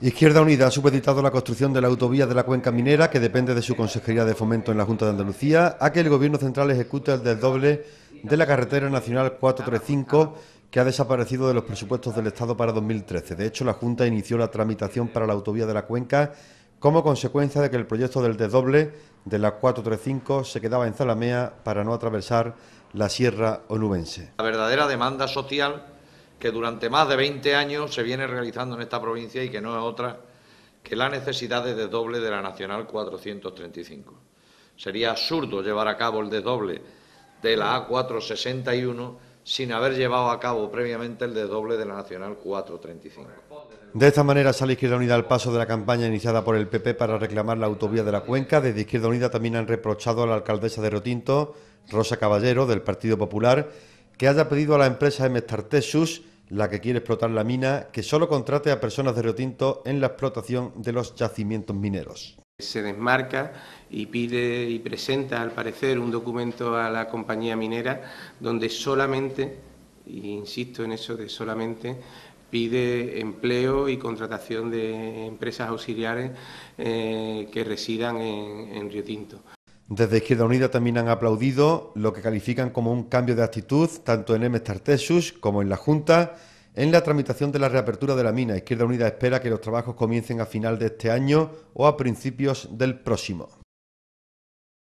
Izquierda Unida ha supeditado la construcción de la autovía de la cuenca minera, que depende de su Consejería de Fomento en la Junta de Andalucía, a que el Gobierno Central ejecute el desdoble de la carretera nacional 435, que ha desaparecido de los presupuestos del Estado para 2013. De hecho, la Junta inició la tramitación para la autovía de la cuenca como consecuencia de que el proyecto del desdoble de la 435 se quedaba en Zalamea para no atravesar la Sierra Onubense. La verdadera demanda social que durante más de 20 años se viene realizando en esta provincia y que no es otra que la necesidad de desdoble de la Nacional 435. Sería absurdo llevar a cabo el desdoble de la A461 sin haber llevado a cabo previamente el desdoble de la Nacional 435. De esta manera sale Izquierda Unida al paso de la campaña iniciada por el PP para reclamar la autovía de la Cuenca. Desde Izquierda Unida también han reprochado a la alcaldesa de Rotinto, Rosa Caballero, del Partido Popular, que haya pedido a la empresa Mestartesus la que quiere explotar la mina, que solo contrate a personas de Tinto en la explotación de los yacimientos mineros. Se desmarca y pide y presenta, al parecer, un documento a la compañía minera donde solamente, y insisto en eso de solamente, pide empleo y contratación de empresas auxiliares eh, que residan en, en Tinto. Desde Izquierda Unida también han aplaudido lo que califican como un cambio de actitud, tanto en Mestartesus como en la Junta, en la tramitación de la reapertura de la mina. Izquierda Unida espera que los trabajos comiencen a final de este año o a principios del próximo.